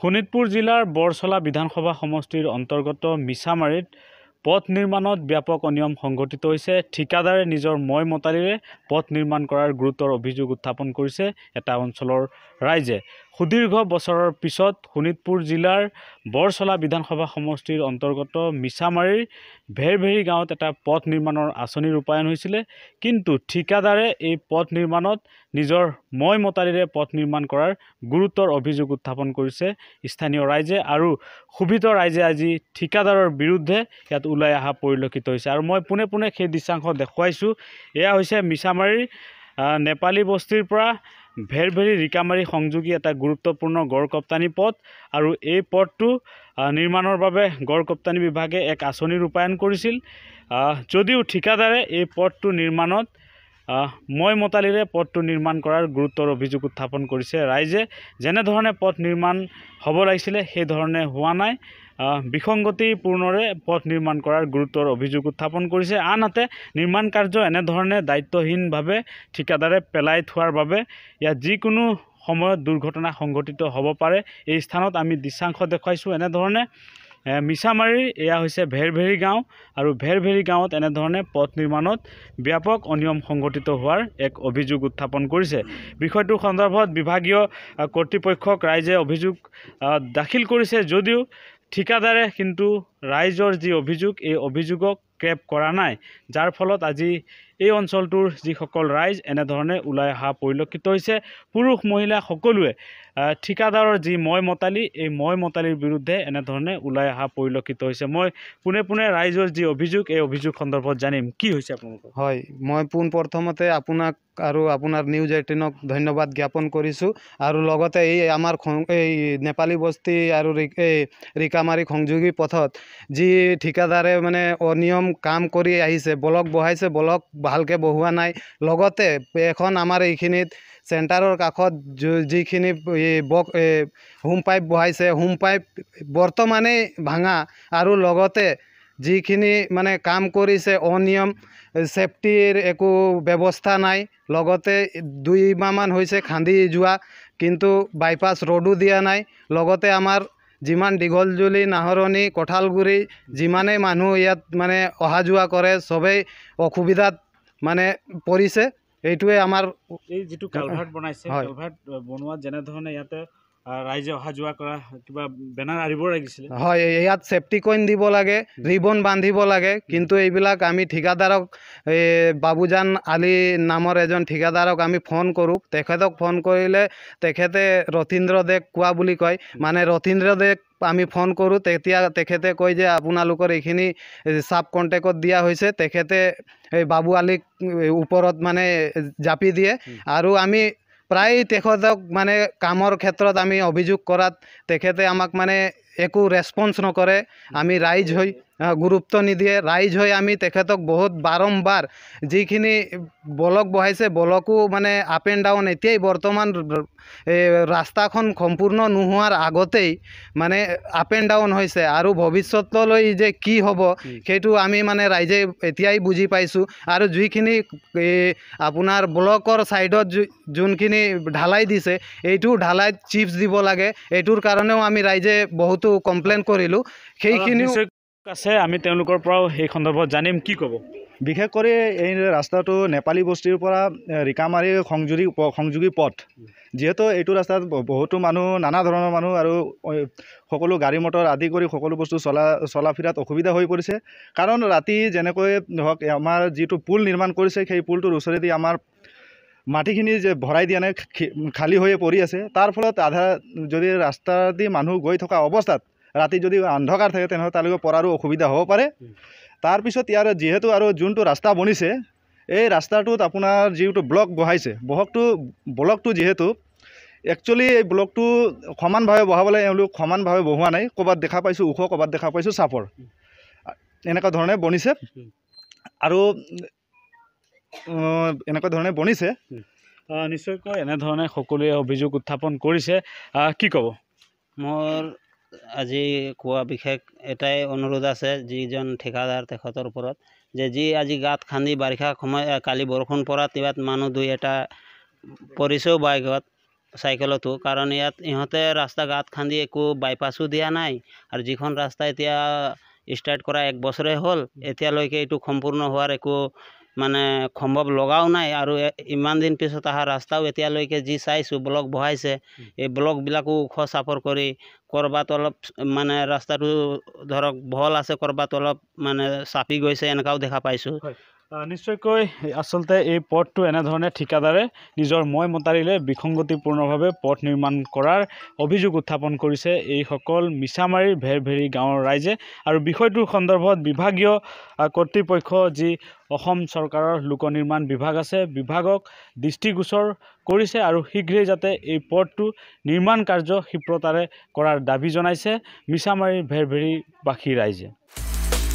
শোণিতপুৰ জিলাৰ বৰচলা বিধানসভা সমষ্টিৰ অন্তৰ্গত মিছামাৰীত পথ নিৰ্মাণত ব্যাপক অনিয়ম সংঘটিত হৈছে ঠিকাদাৰে নিজৰ ময় মতালিৰে পথ নিৰ্মাণ কৰাৰ গুৰুতৰ অভিযোগ উত্থাপন কৰিছে এটা অঞ্চলৰ ৰাইজে সুদীৰ্ঘ বছৰৰ পিছত শোণিতপুৰ জিলাৰ বৰচলা বিধানসভা সমষ্টিৰ অন্তৰ্গত মিছামাৰীৰ ভেৰভেৰী গাঁৱত এটা পথ নিৰ্মাণৰ আঁচনি ৰূপায়ণ হৈছিলে কিন্তু ঠিকাদাৰে এই পথ নিৰ্মাণত নিজৰ মই মতাৰিৰে পথ নিৰ্মাণ কৰাৰ গুৰুতৰ অভিযোগ উত্থাপন কৰিছে স্থানীয় ৰাইজে আৰু শোভিত ৰাইজে আজি ঠিকাদাৰৰ বিৰুদ্ধে ইয়াত ওলাই অহা পৰিলক্ষিত হৈছে আৰু মই পোনে পোনে সেই দৃশ্যাংশ দেখুৱাইছোঁ এয়া হৈছে মিছামাৰীৰ নেপালী বস্তিৰ পৰা ভেৰভেৰী ৰিকামাৰী সংযোগী এটা গুৰুত্বপূৰ্ণ গড় গড়কপ্তানি পথ আৰু এই পথটো নিৰ্মাণৰ বাবে গড় কপ্তানি বিভাগে এক আঁচনি ৰূপায়ণ কৰিছিল যদিও ঠিকাদাৰে এই পথটো নিৰ্মাণত মই মতালিৰে পথটো নিৰ্মাণ কৰাৰ গুৰুত্বৰ অভিযোগ উত্থাপন কৰিছে ৰাইজে যেনেধৰণে পথ নিৰ্মাণ হ'ব লাগিছিলে সেইধৰণে হোৱা নাই বিসংগতিপূৰ্ণৰে পথ নিৰ্মাণ কৰাৰ গুৰুত্বৰ অভিযোগ উত্থাপন কৰিছে আনহাতে নিৰ্মাণ কাৰ্য এনেধৰণে দায়িত্বহীনভাৱে ঠিকাদাৰে পেলাই থোৱাৰ বাবে ইয়াত যিকোনো সময়ত দুৰ্ঘটনা সংঘটিত হ'ব পাৰে এই স্থানত আমি দৃশ্যাংশ দেখুৱাইছোঁ এনেধৰণে মিছামাৰীৰ এয়া হৈছে ভেৰভেৰী গাঁও আৰু ভেৰভেৰী গাঁৱত এনেধৰণে পথ নিৰ্মাণত ব্যাপক অনিয়ম সংঘটিত হোৱাৰ এক অভিযোগ উত্থাপন কৰিছে বিষয়টোৰ সন্দৰ্ভত বিভাগীয় কৰ্তৃপক্ষক ৰাইজে অভিযোগ দাখিল কৰিছে যদিও ঠিকাদাৰে কিন্তু ৰাইজৰ যি অভিযোগ এই অভিযোগক ক্ৰেপ কৰা নাই যাৰ ফলত আজি এই অঞ্চলটোৰ যিসকল ৰাইজ এনেধৰণে ওলাই অহা পৰিলক্ষিত হৈছে পুৰুষ মহিলা সকলোৱে ঠিকাদাৰৰ যি মই মতালি এই মই মতালিৰ বিৰুদ্ধে এনেধৰণে ওলাই অহা পৰিলক্ষিত হৈছে মই পোনে পোনে ৰাইজৰ যি অভিযোগ এই অভিযোগ সন্দৰ্ভত জানিম কি হৈছে আপোনালোকৰ হয় মই পোনপ্ৰথমতে আপোনাক আৰু আপোনাৰ নিউজ এইটিনক ধন্যবাদ জ্ঞাপন কৰিছোঁ আৰু লগতে এই আমাৰ এই নেপালী বস্তি আৰু এই ৰিকামাৰী সংযোগী পথত যি ঠিকাদাৰে মানে অনিয়ম কাম কৰি আহিছে ব্লক বহাইছে ব্লক ভালকে বহুৱা নাই লগতে এখন আমাৰ এইখিনিত চেণ্টাৰৰ কাষত যিখিনি হোম পাইপ বহাইছে হোম পাইপ বৰ্তমানেই ভাঙা আৰু লগতে যিখিনি মানে কাম কৰিছে অনিয়ম ছেফটিৰ একো ব্যৱস্থা নাই লগতে দুইমাহমান হৈছে খান্দি যোৱা কিন্তু বাইপাছ ৰোডো দিয়া নাই লগতে আমাৰ যিমান দীঘলজুলি নাহৰণি কঠালগুৰি যিমানেই মানুহ ইয়াত মানে অহা যোৱা কৰে চবেই অসুবিধাত মানে পৰিছে এইটোৱে আমাৰ এই যিটো কালভাৰ্ট বনাইছে কালভাৰ্ট বনোৱা যেনেধৰণে ইয়াতে ৰাইজে অহা যোৱা কৰা কিবা বেনাৰ আঁৰিব লাগিছিলে হয় ইয়াত ছেফটি কইন দিব লাগে ৰিবন বান্ধিব লাগে কিন্তু এইবিলাক আমি ঠিকাদাৰক এই বাবুজান আলি নামৰ এজন ঠিকাদাৰক আমি ফোন কৰোঁ তেখেতক ফোন কৰিলে তেখেতে ৰথীন্দ্ৰ দেক কোৱা বুলি কয় মানে ৰথীন্দ্ৰ দেক আমি ফোন কৰোঁ তেতিয়া তেখেতে কয় যে আপোনালোকৰ এইখিনি চাব কণ্টেক্টত দিয়া হৈছে তেখেতে এই বাবু আলিক ওপৰত মানে জাপি দিয়ে আৰু আমি প্ৰায় তেখেতক মানে কামৰ ক্ষেত্ৰত আমি অভিযোগ কৰাত তেখেতে আমাক মানে একো ৰেছপঞ্চ নকৰে আমি ৰাইজ হৈ গুৰুত্ব নিদিয়ে ৰাইজ হৈ আমি তেখেতক বহুত বাৰম্বাৰ যিখিনি ব্লক বহাইছে বলকো মানে আপ এণ্ড ডাউন এতিয়াই বৰ্তমান ৰাস্তাখন সম্পূৰ্ণ নোহোৱাৰ আগতেই মানে আপ এণ্ড ডাউন হৈছে আৰু ভৱিষ্যতলৈ যে কি হ'ব সেইটো আমি মানে ৰাইজে এতিয়াই বুজি পাইছোঁ আৰু যিখিনি আপোনাৰ ব্লকৰ ছাইডত যোনখিনি ঢালাই দিছে এইটো ঢালাইত চিপছ দিব লাগে এইটোৰ কাৰণেও আমি ৰাইজে বহুতো কমপ্লেইন কৰিলোঁ সেইখিনি আছে আমি তেওঁলোকৰ পৰাও সেই সন্দৰ্ভত জানিম কি ক'ব বিশেষকৈ এই ৰাস্তাটো নেপালী বস্তিৰ পৰা ৰিকামাৰী সংযোগী সংযোগী পথ যিহেতু এইটো ৰাস্তাত বহুতো মানুহ নানা ধৰণৰ মানুহ আৰু সকলো গাড়ী মটৰ আদি কৰি সকলো বস্তু চলা চলা ফিৰাত অসুবিধা হৈ পৰিছে কাৰণ ৰাতি যেনেকৈ ধৰক আমাৰ যিটো পুল নিৰ্মাণ কৰিছে সেই পুলটোৰ ওচৰেদি আমাৰ মাটিখিনি যে ভৰাই দিয়া নাই খালী হৈয়ে পৰি আছে তাৰ ফলত আধা যদি ৰাস্তাদি মানুহ গৈ থকা অৱস্থাত ৰাতি যদি অন্ধকাৰ থাকে তেনেহ'লে তালৈকে পৰাৰো অসুবিধা হ'ব পাৰে তাৰপিছত ইয়াৰ যিহেতু আৰু যোনটো ৰাস্তা বনিছে এই ৰাস্তাটোত আপোনাৰ যিটো ব্লক বহাইছে বহকটো ব্লকটো যিহেতু একচুৱেলি এই ব্লকটো সমানভাৱে বহাবলৈ এওঁলোক সমানভাৱে বহোৱা নাই ক'ৰবাত দেখা পাইছোঁ ওখ ক'ৰবাত দেখা পাইছোঁ চাপৰ এনেকুৱা ধৰণে বনিছে আৰু এনেকুৱা ধৰণে বনিছে নিশ্চয়কৈ এনেধৰণে সকলোৱে অভিযোগ উত্থাপন কৰিছে কি ক'ব মোৰ আজি কোৱা বিশেষ এটাই অনুৰোধ আছে যিজন ঠিকাদাৰ তেখেতৰ ওপৰত যে যি আজি গাঁত খান্দি বাৰিষা সময় কালি বৰষুণ পৰাত ইয়াত মানুহ দুই এটা পৰিছেও বাইকত চাইকেলতো কাৰণ ইয়াত ইহঁতে ৰাস্তা গাঁত খান্দি একো বাইপাছো দিয়া নাই আৰু যিখন ৰাস্তা এতিয়া ষ্টাৰ্ট কৰা এক বছৰে হ'ল এতিয়ালৈকে এইটো সম্পূৰ্ণ হোৱাৰ একো মানে সম্ভৱ লগাও নাই আৰু ইমান দিন পিছত অহা ৰাস্তাও এতিয়ালৈকে যি চাইছোঁ ব্লক বহাইছে এই ব্লকবিলাকো ওখ চাপৰ কৰি ক'ৰবাত অলপ মানে ৰাস্তাটো ধৰক বহল আছে ক'ৰবাত অলপ মানে চাপি গৈছে এনেকুৱাও দেখা পাইছোঁ নিশ্চয়কৈ আচলতে এই পথটো এনেধৰণে ঠিকাদাৰে নিজৰ মই মতাৰিলে বিসংগতিপূৰ্ণভাৱে পথ নিৰ্মাণ কৰাৰ অভিযোগ উত্থাপন কৰিছে এইসকল মিছামাৰীৰ ভেৰ ভেৰি গাঁৱৰ ৰাইজে আৰু বিষয়টোৰ সন্দৰ্ভত বিভাগীয় কৰ্তৃপক্ষ যি অসম চৰকাৰৰ লোক নিৰ্মাণ বিভাগ আছে বিভাগক দৃষ্টিগোচৰ কৰিছে আৰু শীঘ্ৰেই যাতে এই পথটো নিৰ্মাণ কাৰ্য ক্ষীপ্ৰতাৰে কৰাৰ দাবী জনাইছে মিছামাৰীৰ ভেৰ ভেৰিবাসী ৰাইজে